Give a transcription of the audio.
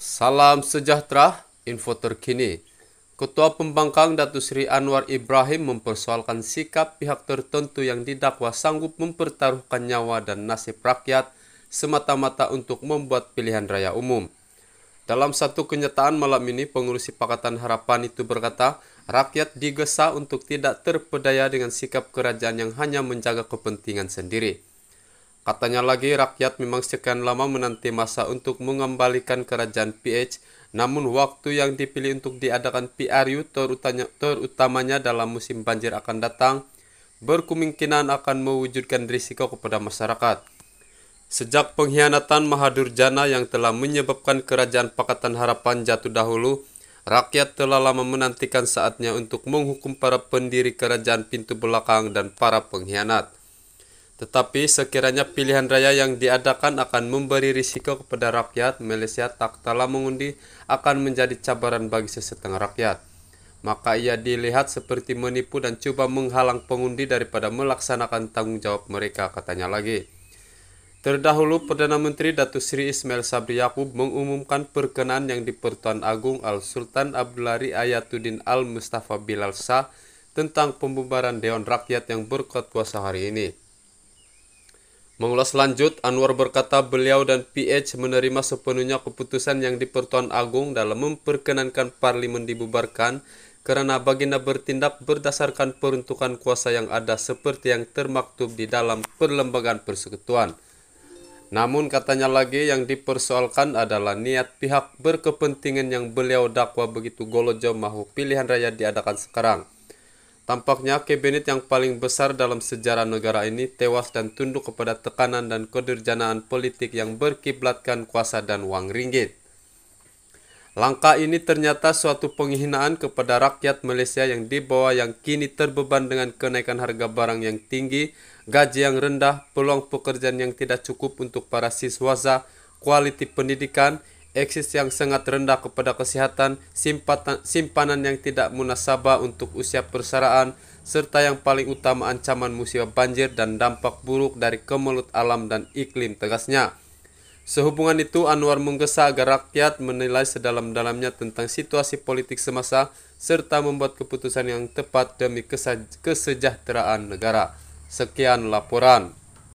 Salam sejahtera, info terkini. Ketua Pembangkang Datu Sri Anwar Ibrahim mempersoalkan sikap pihak tertentu yang didakwa sanggup mempertaruhkan nyawa dan nasib rakyat semata-mata untuk membuat pilihan raya umum. Dalam satu kenyataan malam ini, pengurus Pakatan Harapan itu berkata, rakyat digesa untuk tidak terpedaya dengan sikap kerajaan yang hanya menjaga kepentingan sendiri. Katanya lagi rakyat memang sekian lama menanti masa untuk mengembalikan kerajaan PH, namun waktu yang dipilih untuk diadakan PRU terutanya, terutamanya dalam musim banjir akan datang, berkemungkinan akan mewujudkan risiko kepada masyarakat. Sejak pengkhianatan Mahadur Jana yang telah menyebabkan kerajaan Pakatan Harapan jatuh dahulu, rakyat telah lama menantikan saatnya untuk menghukum para pendiri kerajaan pintu belakang dan para pengkhianat. Tetapi sekiranya pilihan raya yang diadakan akan memberi risiko kepada rakyat, Malaysia tak telah mengundi akan menjadi cabaran bagi sesetengah rakyat. Maka ia dilihat seperti menipu dan cuba menghalang pengundi daripada melaksanakan tanggung jawab mereka, katanya lagi. Terdahulu, Perdana Menteri Datu Sri Ismail Sabri Yaakob mengumumkan perkenan yang dipertuan Agung Al-Sultan Abdulari Ayatuddin Al-Mustafa Bilal Shah tentang pembubaran Dewan Rakyat yang berkuat kuasa hari ini. Mengulas lanjut, Anwar berkata beliau dan PH menerima sepenuhnya keputusan yang dipertuan Agung dalam memperkenankan parlimen dibubarkan karena baginda bertindak berdasarkan peruntukan kuasa yang ada seperti yang termaktub di dalam perlembagaan persekutuan. Namun katanya lagi yang dipersoalkan adalah niat pihak berkepentingan yang beliau dakwa begitu Golojo mahu pilihan raya diadakan sekarang. Tampaknya kabinet yang paling besar dalam sejarah negara ini tewas dan tunduk kepada tekanan dan kederjanaan politik yang berkiblatkan kuasa dan uang ringgit. Langkah ini ternyata suatu penghinaan kepada rakyat Malaysia yang dibawa yang kini terbeban dengan kenaikan harga barang yang tinggi, gaji yang rendah, peluang pekerjaan yang tidak cukup untuk para siswaza, kualiti pendidikan, eksis yang sangat rendah kepada kesehatan, simpatan, simpanan yang tidak munasabah untuk usia persaraan, serta yang paling utama ancaman musibah banjir dan dampak buruk dari kemelut alam dan iklim tegasnya. Sehubungan itu Anwar menggesa agar rakyat menilai sedalam-dalamnya tentang situasi politik semasa serta membuat keputusan yang tepat demi kesejahteraan negara. Sekian laporan.